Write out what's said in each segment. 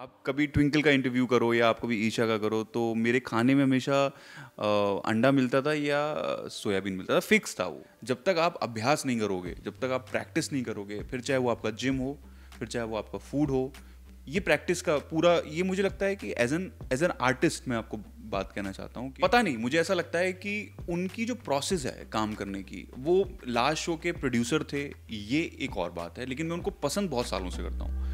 आप कभी ट्विंकल का इंटरव्यू करो या आप कभी ईशा का करो तो मेरे खाने में हमेशा अंडा मिलता था या सोयाबीन मिलता था फिक्स था वो जब तक आप अभ्यास नहीं करोगे जब तक आप प्रैक्टिस नहीं करोगे फिर चाहे वो आपका जिम हो फिर चाहे वो आपका फूड हो ये प्रैक्टिस का पूरा ये मुझे लगता है कि as an as an artist मैं आपको बात कहना चाहता हूँ पता नहीं मुझे ऐसा लगता है कि उनकी जो प्रोसेस है काम करने की वो लास्ट शो के प्रोड्यूसर थे ये एक और बात है लेकिन मैं उनको पसंद बहुत सालों से करता हूँ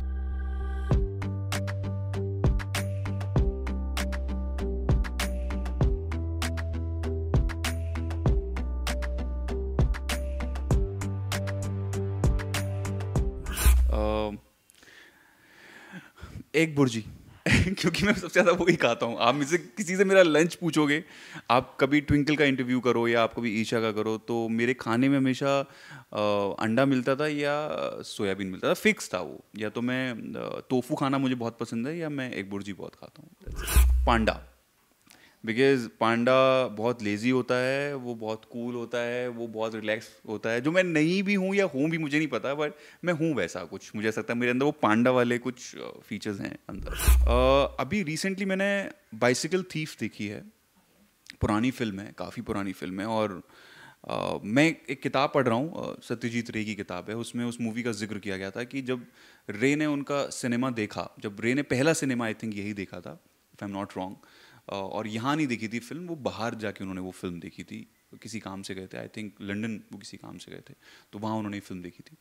एक बुर्जी क्योंकि मैं सबसे ज़्यादा वही खाता हूँ आप मुझसे किसी से मेरा लंच पूछोगे आप कभी ट्विंकल का इंटरव्यू करो या आप कभी ईशा का करो तो मेरे खाने में हमेशा अंडा मिलता था या सोयाबीन मिलता था फिक्स था वो या तो मैं तोफू खाना मुझे बहुत पसंद है या मैं एक बुर्जी बहुत खाता हूँ पांडा बिकॉज पांडा बहुत लेजी होता है वो बहुत कूल cool होता है वो बहुत रिलैक्स होता है जो मैं नहीं भी हूँ या हूँ भी मुझे नहीं पता बट मैं हूँ वैसा कुछ मुझे ऐसा लगता है मेरे अंदर वो पांडा वाले कुछ फीचर्स uh, हैं अंदर uh, अभी रिसेंटली मैंने बाइसिकल थीफ देखी है पुरानी फिल्म है काफ़ी पुरानी फिल्म है और Uh, मैं एक किताब पढ़ रहा हूँ uh, सत्यजीत रे की किताब है उसमें उस मूवी का जिक्र किया गया था कि जब रे ने उनका सिनेमा देखा जब रे ने पहला सिनेमा आई थिंक यही देखा था if I am not wrong और यहाँ नहीं देखी थी फिल्म वो बाहर जाके उन्होंने वो फिल्म देखी थी किसी काम से गए थे आई थिंक लंडन वो किसी काम से गए थे तो वहाँ उन्होंने फिल्म देखी थी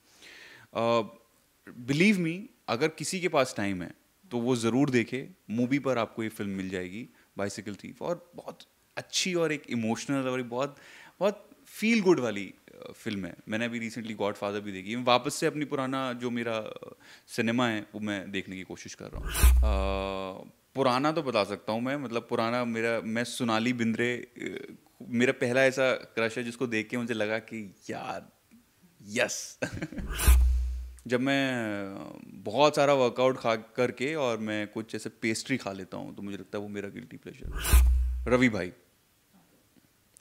बिलीव uh, मी अगर किसी के पास टाइम है तो वो ज़रूर देखे मूवी पर आपको ये फिल्म मिल जाएगी बाइसिकल थीफ और बहुत अच्छी और एक इमोशनल और एक बहुत बहुत फील गुड वाली फिल्म है मैंने अभी रिसेंटली गॉड फादर भी देखी वापस से अपनी पुराना जो मेरा सिनेमा है वो मैं देखने की कोशिश कर रहा हूँ पुराना तो बता सकता हूँ मैं मतलब पुराना मेरा मैं सोनाली बिंद्रे मेरा पहला ऐसा क्रश है जिसको देख के मुझे लगा कि यार यस जब मैं बहुत सारा वर्कआउट खा करके और मैं कुछ ऐसे पेस्ट्री खा लेता हूँ तो मुझे लगता है वो मेरा गिल्टी प्लेजर रवि भाई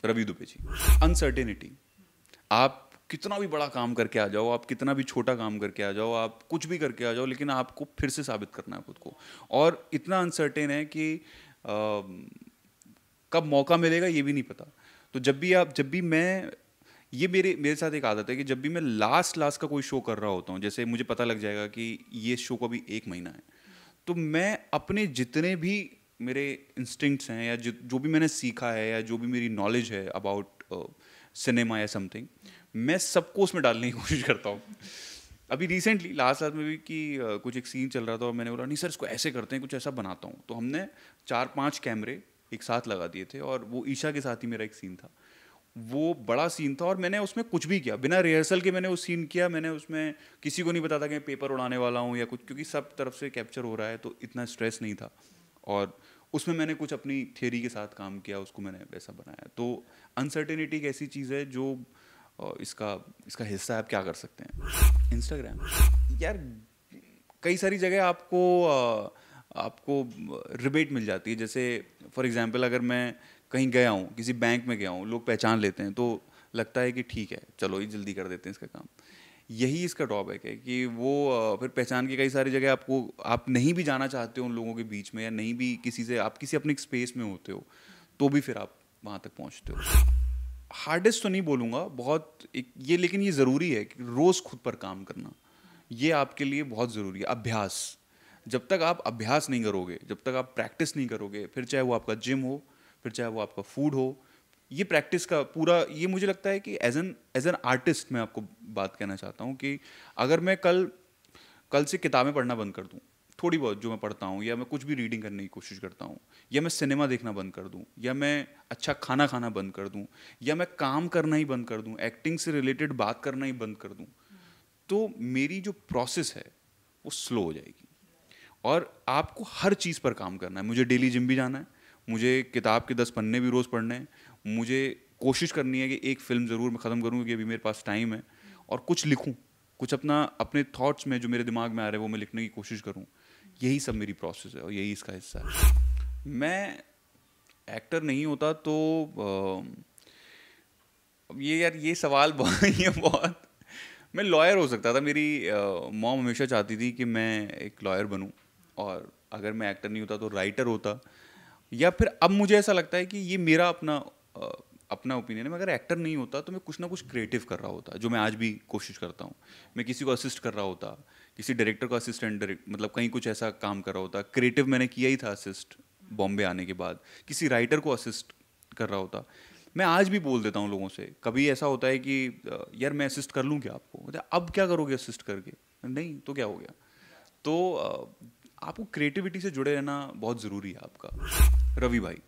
रवि दुबे जी अनसर्टेनिटी आप कितना भी बड़ा काम करके आ जाओ आप कितना भी छोटा काम करके आ जाओ आप कुछ भी करके आ जाओ लेकिन आपको फिर से साबित करना है खुद को और इतना अनसर्टेन है कि आ, कब मौका मिलेगा ये भी नहीं पता तो जब भी आप जब भी मैं ये मेरे मेरे साथ एक आदत है कि जब भी मैं लास्ट लास्ट का कोई शो कर रहा होता हूँ जैसे मुझे पता लग जाएगा कि ये शो को अभी एक महीना है तो मैं अपने जितने भी मेरे इंस्टिंक्ट्स हैं या जो भी मैंने सीखा है या जो भी मेरी नॉलेज है अबाउट सिनेमा या समथिंग मैं सबको उसमें डालने की कोशिश करता हूँ अभी रिसेंटली लास्ट रात में भी कि कुछ एक सीन चल रहा था और मैंने बोला नहीं सर इसको ऐसे करते हैं कुछ ऐसा बनाता हूँ तो हमने चार पांच कैमरे एक साथ लगा दिए थे और वो ईशा के साथ ही मेरा एक सीन था वो बड़ा सीन था और मैंने उसमें कुछ भी किया बिना रिहर्सल के मैंने वो सीन किया मैंने उसमें किसी को नहीं बताता कि मैं पेपर उड़ाने वाला हूँ या कुछ क्योंकि सब तरफ से कैप्चर हो रहा है तो इतना स्ट्रेस नहीं था और उसमें मैंने कुछ अपनी थ्योरी के साथ काम किया उसको मैंने वैसा बनाया तो अनसर्टेनिटी एक ऐसी चीज़ है जो और इसका इसका हिस्सा आप क्या कर सकते हैं इंस्टाग्राम यार कई सारी जगह आपको आपको रिबेट मिल जाती है जैसे फॉर एग्जांपल अगर मैं कहीं गया हूँ किसी बैंक में गया हूँ लोग पहचान लेते हैं तो लगता है कि ठीक है चलो ये जल्दी कर देते हैं इसका काम यही इसका ड्रॉबैक है कि वो फिर पहचान के कई सारी जगह आपको आप नहीं भी जाना चाहते हो उन लोगों के बीच में या नहीं भी किसी से आप किसी अपने स्पेस में होते हो तो भी फिर आप वहाँ तक पहुँचते हो हार्डेस्ट तो नहीं बोलूँगा बहुत एक ये लेकिन ये ज़रूरी है कि रोज़ खुद पर काम करना ये आपके लिए बहुत ज़रूरी है अभ्यास जब तक आप अभ्यास नहीं करोगे जब तक आप प्रैक्टिस नहीं करोगे फिर चाहे वो आपका जिम हो फिर चाहे वो आपका फूड हो ये प्रैक्टिस का पूरा ये मुझे लगता है कि as an as an artist मैं आपको बात कहना चाहता हूँ कि अगर मैं कल कल से किताबें पढ़ना बंद कर दूँ थोड़ी बहुत जो मैं पढ़ता हूँ या मैं कुछ भी रीडिंग करने की कोशिश करता हूँ या मैं सिनेमा देखना बंद कर दूँ या मैं अच्छा खाना खाना बंद कर दूँ या मैं काम करना ही बंद कर दूँ एक्टिंग से रिलेटेड बात करना ही बंद कर दूँ तो मेरी जो प्रोसेस है वो स्लो हो जाएगी और आपको हर चीज़ पर काम करना है मुझे डेली जिम भी जाना है मुझे किताब के दस पन्ने भी रोज़ पढ़ने हैं मुझे कोशिश करनी है कि एक फ़िल्म ज़रूर मैं ख़त्म करूँ क्योंकि अभी मेरे पास टाइम है और कुछ लिखूँ कुछ अपना अपने थॉट्स में जो मेरे दिमाग में आ रहे हैं वो मैं लिखने की कोशिश करूँ यही सब मेरी प्रोसेस है और यही इसका हिस्सा है मैं एक्टर नहीं होता तो अब ये यार ये सवाल बहुत ये बहुत मैं लॉयर हो सकता था मेरी मॉम हमेशा चाहती थी कि मैं एक लॉयर बनूं और अगर मैं एक्टर नहीं होता तो राइटर होता या फिर अब मुझे ऐसा लगता है कि ये मेरा अपना अपना ओपिनियन है मैं अगर एक्टर नहीं होता तो मैं कुछ ना कुछ क्रिएटिव कर रहा होता जो मैं आज भी कोशिश करता हूँ मैं किसी को असिस्ट कर रहा होता किसी डायरेक्टर का असिस्टेंट डायरेक्ट मतलब कहीं कुछ ऐसा काम कर रहा होता क्रिएटिव मैंने किया ही था असिस्ट बॉम्बे आने के बाद किसी राइटर को असिस्ट कर रहा होता मैं आज भी बोल देता हूँ लोगों से कभी ऐसा होता है कि यार मैं असिस्ट कर लूँ क्या आपको अब क्या करोगे असिस्ट करके नहीं तो क्या हो गया तो आपको क्रिएटिविटी से जुड़े रहना बहुत ज़रूरी है आपका रवि भाई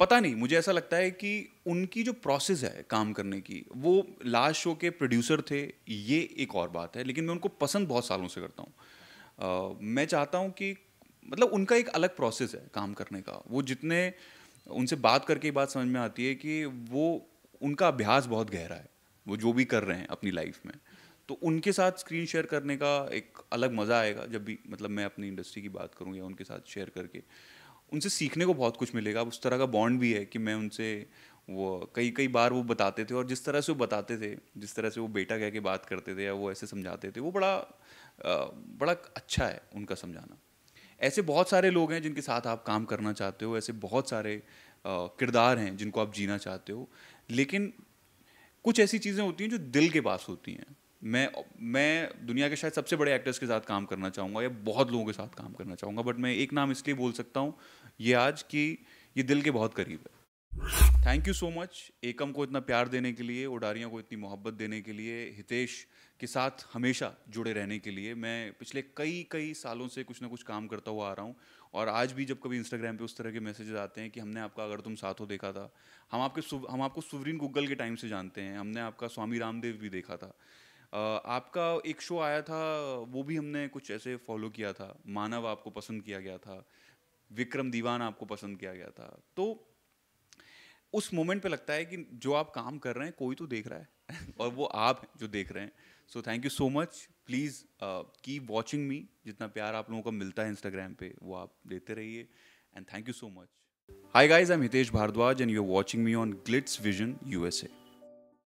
पता नहीं मुझे ऐसा लगता है कि उनकी जो प्रोसेस है काम करने की वो लास्ट शो के प्रोड्यूसर थे ये एक और बात है लेकिन मैं उनको पसंद बहुत सालों से करता हूँ मैं चाहता हूँ कि मतलब उनका एक अलग प्रोसेस है काम करने का वो जितने उनसे बात करके बात समझ में आती है कि वो उनका अभ्यास बहुत गहरा है वो जो भी कर रहे हैं अपनी लाइफ में तो उनके साथ स्क्रीन शेयर करने का एक अलग मज़ा आएगा जब भी मतलब मैं अपनी इंडस्ट्री की बात करूँ या उनके साथ शेयर करके उनसे सीखने को बहुत कुछ मिलेगा उस तरह का बॉन्ड भी है कि मैं उनसे वो कई कई बार वो बताते थे और जिस तरह से वो बताते थे जिस तरह से वो बेटा कह के बात करते थे या वो ऐसे समझाते थे वो बड़ा बड़ा अच्छा है उनका समझाना ऐसे बहुत सारे लोग हैं जिनके साथ आप काम करना चाहते हो ऐसे बहुत सारे किरदार हैं जिनको आप जीना चाहते हो लेकिन कुछ ऐसी चीज़ें होती हैं जो दिल के पास होती हैं मैं मैं दुनिया के शायद सबसे बड़े एक्टर्स के साथ काम करना चाहूँगा या बहुत लोगों के साथ काम करना चाहूँगा बट मैं एक नाम इसलिए बोल सकता हूँ ये आज कि ये दिल के बहुत करीब है थैंक यू सो मच एकम को इतना प्यार देने के लिए ओडारियों को इतनी मोहब्बत देने के लिए हितेश के साथ हमेशा जुड़े रहने के लिए मैं पिछले कई कई सालों से कुछ ना कुछ काम करता हुआ आ रहा हूँ और आज भी जब कभी इंस्टाग्राम पे उस तरह के मैसेजेस आते हैं कि हमने आपका अगर तुम साथ हो देखा था हम आपके हम आपको सुवरीन गूगल के टाइम से जानते हैं हमने आपका स्वामी रामदेव भी देखा था आपका एक शो आया था वो भी हमने कुछ ऐसे फॉलो किया था मानव आपको पसंद किया गया था विक्रम दीवान आपको पसंद किया गया था तो उस मोमेंट पे लगता है कि जो आप काम कर रहे हैं कोई तो देख रहा है और वो आप जो देख रहे हैं so thank you so much please keep watching me जितना प्यार आप लोगों का मिलता है इंस्टाग्राम पे वो आप देते रहिए and thank you so much Hi guys, I'm Hitesh Bhardwaj and you're watching me on Glitz Vision USA.